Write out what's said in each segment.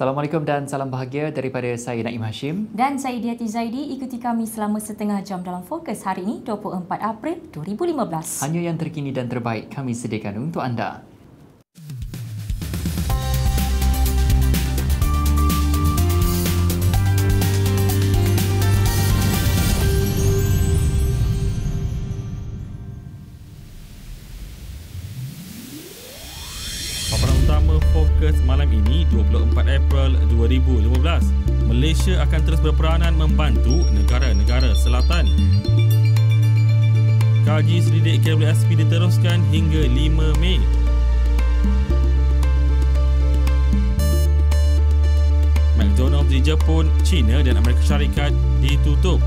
Assalamualaikum dan salam bahagia daripada saya Naim Hashim dan saya Diati Zaidi. Ikuti kami selama setengah jam dalam fokus hari ini 24 April 2015. Hanya yang terkini dan terbaik kami sediakan untuk anda. bersama Fokus malam ini 24 April 2015. Malaysia akan terus berperanan membantu negara-negara selatan. Kaji selidik KWSP diteruskan hingga 5 Mei. McDonald's di Jepun, China dan Amerika Syarikat ditutup.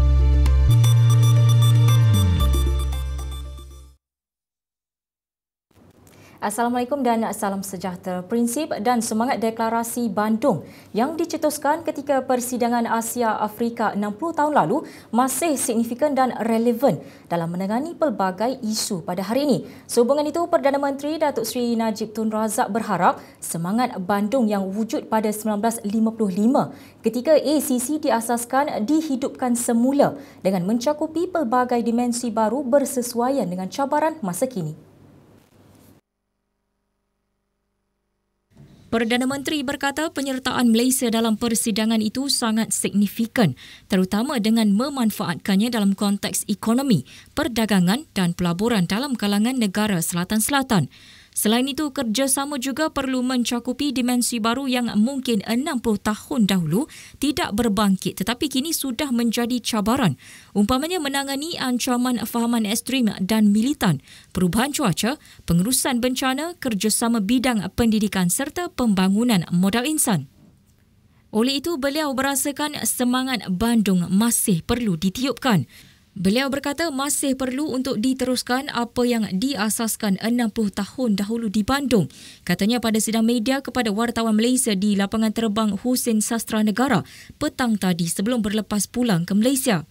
Assalamualaikum dan salam sejahtera. Prinsip dan semangat deklarasi Bandung yang dicetuskan ketika persidangan Asia Afrika 60 tahun lalu masih signifikan dan relevan dalam menangani pelbagai isu pada hari ini. Sehubungan itu, Perdana Menteri Datuk Seri Najib Tun Razak berharap semangat Bandung yang wujud pada 1955 ketika ACC diasaskan dihidupkan semula dengan mencakupi pelbagai dimensi baru bersesuaian dengan cabaran masa kini. Perdana Menteri berkata penyertaan Malaysia dalam persidangan itu sangat signifikan terutama dengan memanfaatkannya dalam konteks ekonomi, perdagangan dan pelaburan dalam kalangan negara selatan-selatan. Selain itu, kerjasama juga perlu mencakupi dimensi baru yang mungkin 60 tahun dahulu tidak berbangkit tetapi kini sudah menjadi cabaran. Umpamanya menangani ancaman fahaman ekstrim dan militan, perubahan cuaca, pengurusan bencana, kerjasama bidang pendidikan serta pembangunan modal insan. Oleh itu, beliau berasakan semangat Bandung masih perlu ditiupkan. Beliau berkata masih perlu untuk diteruskan apa yang diasaskan 60 tahun dahulu di Bandung. Katanya pada sidang media kepada wartawan Malaysia di lapangan terbang Husin Sastra Negara petang tadi sebelum berlepas pulang ke Malaysia.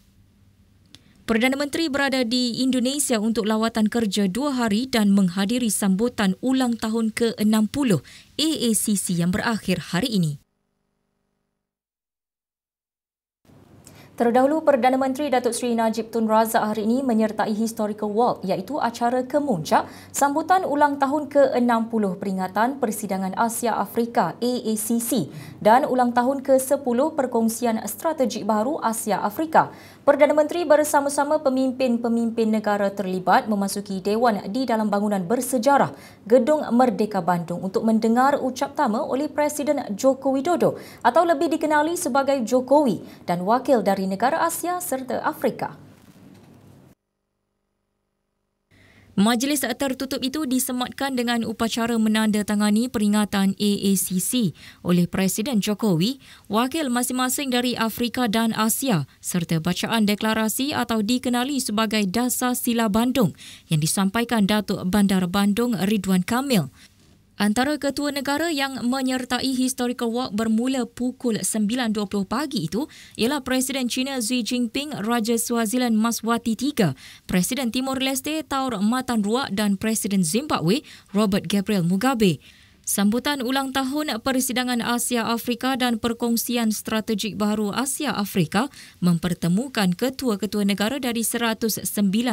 Perdana Menteri berada di Indonesia untuk lawatan kerja dua hari dan menghadiri sambutan ulang tahun ke-60 AACC yang berakhir hari ini. Terdahulu, Perdana Menteri Datuk Seri Najib Tun Razak hari ini menyertai Historical Walk iaitu acara kemuncak sambutan ulang tahun ke-60 peringatan Persidangan Asia Afrika AACC dan ulang tahun ke-10 perkongsian strategik baru Asia Afrika. Perdana Menteri bersama-sama pemimpin-pemimpin negara terlibat memasuki Dewan di dalam bangunan bersejarah Gedung Merdeka Bandung untuk mendengar ucap tama oleh Presiden Joko Widodo atau lebih dikenali sebagai Jokowi dan wakil dari negara Asia serta Afrika. Majlis tertutup itu disematkan dengan upacara menandatangani peringatan AACC oleh Presiden Jokowi, wakil masing-masing dari Afrika dan Asia serta bacaan deklarasi atau dikenali sebagai Dasar Sila Bandung yang disampaikan Datuk Bandar Bandung Ridwan Kamil. Antara ketua negara yang menyertai historical walk bermula pukul 9.20 pagi itu ialah Presiden China Xi Jinping, Raja Swaziland Maswati III, Presiden Timor Leste Taur Matan Ruak dan Presiden Zimbabwe Robert Gabriel Mugabe. Sambutan ulang tahun Persidangan Asia Afrika dan Perkongsian Strategik Baru Asia Afrika mempertemukan ketua-ketua negara dari 109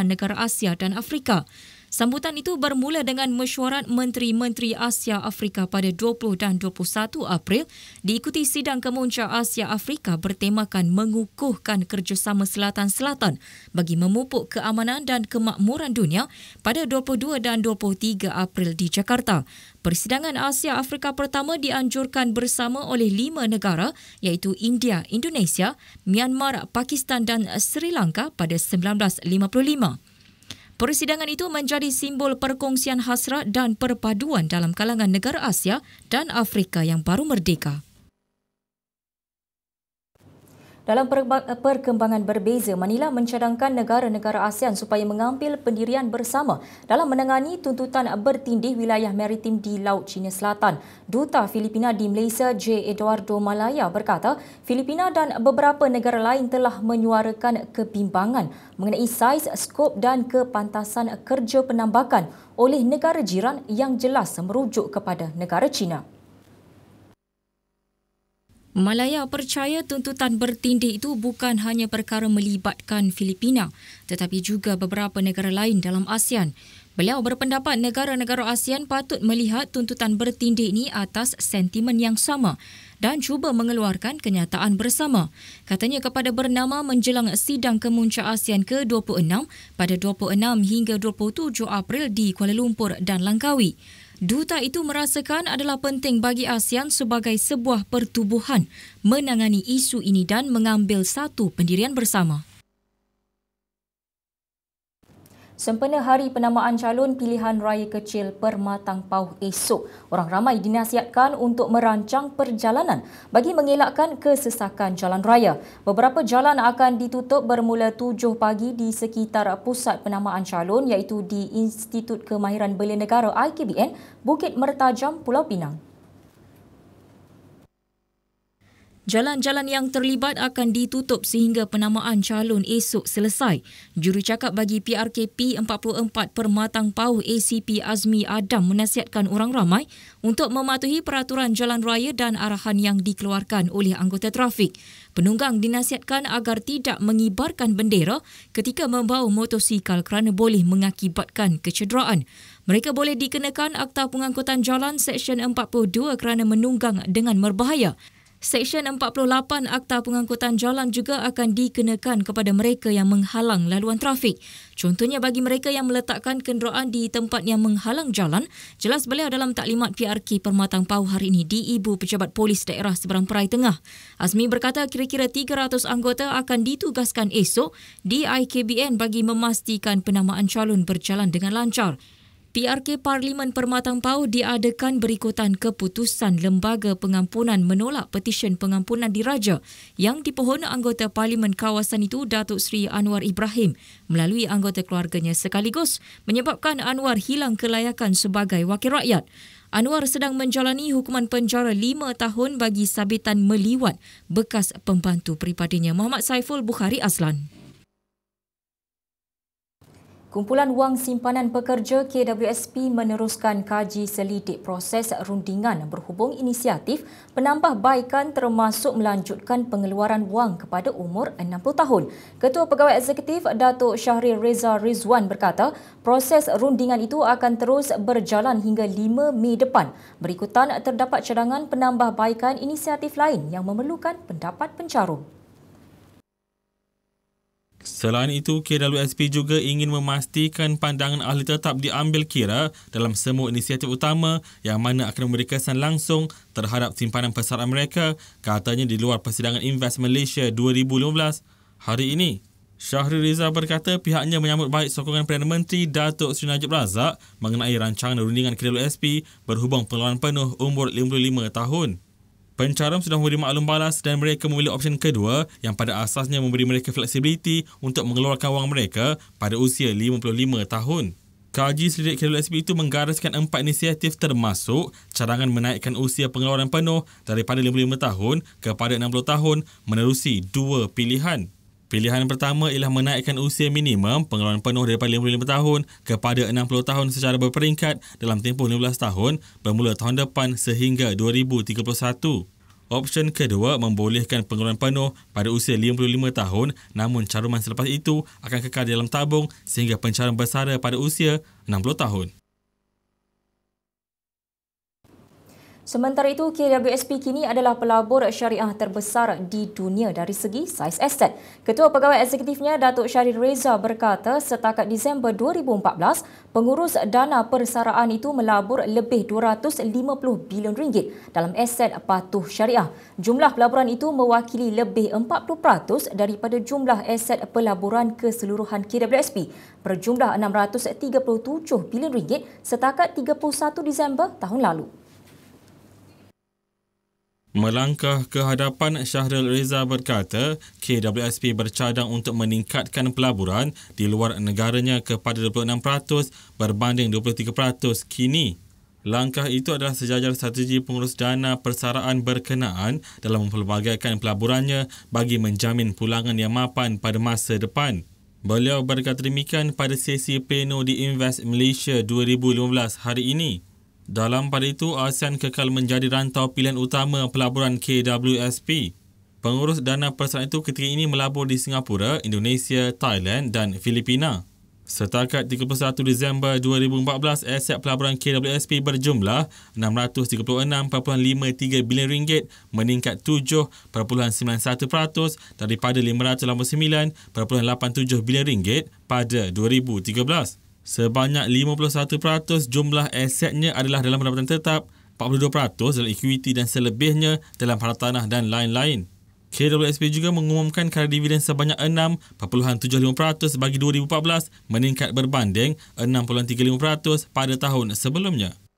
negara Asia dan Afrika. Sambutan itu bermula dengan mesyuarat Menteri-Menteri Asia Afrika pada 20 dan 21 April diikuti Sidang Kemunca Asia Afrika bertemakan mengukuhkan kerjasama Selatan-Selatan bagi memupuk keamanan dan kemakmuran dunia pada 22 dan 23 April di Jakarta. Persidangan Asia Afrika pertama dianjurkan bersama oleh lima negara iaitu India, Indonesia, Myanmar, Pakistan dan Sri Lanka pada 1955. Persidangan itu menjadi simbol perkongsian hasrat dan perpaduan dalam kalangan negara Asia dan Afrika yang baru merdeka. Dalam perkembangan berbeza, Manila mencadangkan negara-negara ASEAN supaya mengambil pendirian bersama dalam menangani tuntutan bertindih wilayah maritim di Laut China Selatan. Duta Filipina di Malaysia, J. Eduardo Malaya berkata, Filipina dan beberapa negara lain telah menyuarakan kebimbangan mengenai saiz, skop dan kepantasan kerja penambakan oleh negara jiran yang jelas merujuk kepada negara China. Malaya percaya tuntutan bertindih itu bukan hanya perkara melibatkan Filipina tetapi juga beberapa negara lain dalam ASEAN. Beliau berpendapat negara-negara ASEAN patut melihat tuntutan bertindih ini atas sentimen yang sama dan cuba mengeluarkan kenyataan bersama. Katanya kepada bernama menjelang sidang kemuncak ASEAN ke-26 pada 26 hingga 27 April di Kuala Lumpur dan Langkawi. Duta itu merasakan adalah penting bagi ASEAN sebagai sebuah pertubuhan menangani isu ini dan mengambil satu pendirian bersama sempena hari penamaan calon pilihan raya kecil Permatang Pauh esok. Orang ramai dinasihatkan untuk merancang perjalanan bagi mengelakkan kesesakan jalan raya. Beberapa jalan akan ditutup bermula 7 pagi di sekitar pusat penamaan calon iaitu di Institut Kemahiran Belia Negara IKBN, Bukit Mertajam, Pulau Pinang. Jalan-jalan yang terlibat akan ditutup sehingga penamaan calon esok selesai. Jurucakap bagi PRKP 44 Permatang Pauh ACP Azmi Adam menasihatkan orang ramai untuk mematuhi peraturan jalan raya dan arahan yang dikeluarkan oleh anggota trafik. Penunggang dinasihatkan agar tidak mengibarkan bendera ketika membawa motosikal kerana boleh mengakibatkan kecederaan. Mereka boleh dikenakan Akta Pengangkutan Jalan Seksyen 42 kerana menunggang dengan berbahaya. Seksyen 48 Akta Pengangkutan Jalan juga akan dikenakan kepada mereka yang menghalang laluan trafik. Contohnya bagi mereka yang meletakkan kenderaan di tempat yang menghalang jalan, jelas beliau dalam taklimat PRK Permatang Pau hari ini di Ibu Pejabat Polis Daerah Seberang Perai Tengah. Azmi berkata kira-kira 300 anggota akan ditugaskan esok di IKBN bagi memastikan penamaan calon berjalan dengan lancar. PRK Parlimen Permatang Pau diadakan berikutan keputusan Lembaga Pengampunan menolak petisyen pengampunan diraja yang dipohon anggota Parlimen kawasan itu Datuk Seri Anwar Ibrahim melalui anggota keluarganya sekaligus menyebabkan Anwar hilang kelayakan sebagai wakil rakyat. Anwar sedang menjalani hukuman penjara lima tahun bagi sabitan meliwat bekas pembantu peribadinya Muhammad Saiful Bukhari Aslan. Kumpulan Wang Simpanan Pekerja KWSP meneruskan kaji selidik proses rundingan berhubung inisiatif penambahbaikan termasuk melanjutkan pengeluaran wang kepada umur 60 tahun. Ketua Pegawai Eksekutif Datuk Syahrir Reza Rizwan berkata, proses rundingan itu akan terus berjalan hingga 5 Mei depan. Berikutan terdapat cadangan penambahbaikan inisiatif lain yang memerlukan pendapat pencarum. Selain itu, KWSP juga ingin memastikan pandangan ahli tetap diambil kira dalam semua inisiatif utama yang mana akan memberi kesan langsung terhadap simpanan pesaraan mereka, katanya di luar persidangan Invest Malaysia 2015 hari ini. Syahri Riza berkata pihaknya menyambut baik sokongan Perdana Menteri Datuk Seri Najib Razak mengenai rancangan rundingan KWSP berhubung pengelolaan penuh umur 55 tahun. Pencaram sudah memberi maklum balas dan mereka memilih opsi kedua yang pada asasnya memberi mereka fleksibiliti untuk mengeluarkan wang mereka pada usia 55 tahun. Kaji selidik KWSB itu menggariskan empat inisiatif termasuk cadangan menaikkan usia pengeluaran penuh daripada 55 tahun kepada 60 tahun menerusi dua pilihan. Pilihan pertama ialah menaikkan usia minimum pengeluaran penuh daripada 55 tahun kepada 60 tahun secara berperingkat dalam tempoh 15 tahun bermula tahun depan sehingga 2031. Option kedua membolehkan pengeluaran penuh pada usia 55 tahun namun caruman selepas itu akan kekal dalam tabung sehingga pencaruman besar pada usia 60 tahun. Sementara itu, KWSP kini adalah pelabur syariah terbesar di dunia dari segi saiz aset. Ketua Pegawai Eksekutifnya, Datuk Syahrir Reza berkata setakat Disember 2014, pengurus dana persaraan itu melabur lebih 250 bilion ringgit dalam aset patuh syariah. Jumlah pelaburan itu mewakili lebih 40% daripada jumlah aset pelaburan keseluruhan KWSP berjumlah 637 bilion ringgit setakat 31 Disember tahun lalu. Melangkah ke hadapan, Syahril Reza berkata KWSP bercadang untuk meningkatkan pelaburan di luar negaranya kepada 26% berbanding 23% kini. Langkah itu adalah sejajar strategi pengurus dana persaraan berkenaan dalam mempelbagaikan pelaburannya bagi menjamin pulangan yang mapan pada masa depan. Beliau berkata demikian pada sesi pleno di Invest Malaysia 2015 hari ini. Dalam pada itu, ASEAN kekal menjadi rantau pilihan utama pelaburan KWSP. Pengurus dana persatuan itu ketika ini melabur di Singapura, Indonesia, Thailand dan Filipina. Setakat 31 Disember 2014, aset pelaburan KWSP berjumlah 636.53 bilion ringgit meningkat 7.91% daripada 589.87 bilion ringgit pada 2013. Sebanyak 51% jumlah asetnya adalah dalam pendapatan tetap, 42% dalam equity dan selebihnya dalam hartanah dan lain-lain. KWSP juga mengumumkan kadar dividen sebanyak 6.75% bagi 2014 meningkat berbanding 6.35% pada tahun sebelumnya.